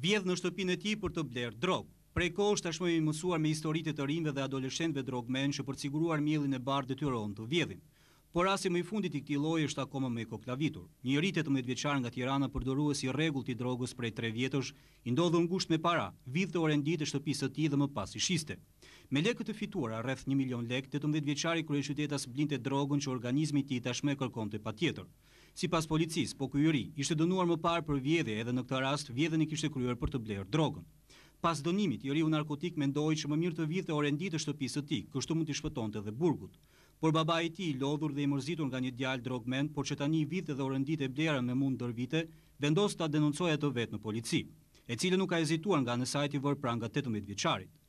vjedh në shtëpinë e tij për të bler drog. Prej kohës tashmë i mësuar me historitë të rinjve dhe adoleshentëve drogmen që për të siguruar miellin e bardhë detyron të vjedhin. Por rasti më i fundit i këtij lloji është akoma më i koklavitur. Një rritet të 18 vjeçar nga Tirana përdorues i rregullt i drogës prej 3 vjetësh i ndodhi ngushtë me para, vidhte orën ditë shtëpisë së tij dhe më pas i shiste. Me lekët e fituara rreth 1 milion lekë, 18 vjeçari kryeqytetas blinte drogën që organizmi i tij tashmë kërkonte patjetër. Si pas policis, po kujëri, ishte dënuar më parë për vjede edhe në këta rast vjede në kishte kryer për të blerë drogën. Pas dënimit, jëri u narkotik mendoi që më mirë të vjithë e orendit shtëpisë të ti, kështu mund të shpëtonte të dhe burgut. Por baba i ti, lodhur dhe i mërzitur nga një djalë drogmen, por që ta një vjithë dhe orendit e blera me mund dër vite, vendos të denoncojë të vetë në polici, e cilë nuk ka ezituar nga në sajti vërë pranga 18 vjeçarit.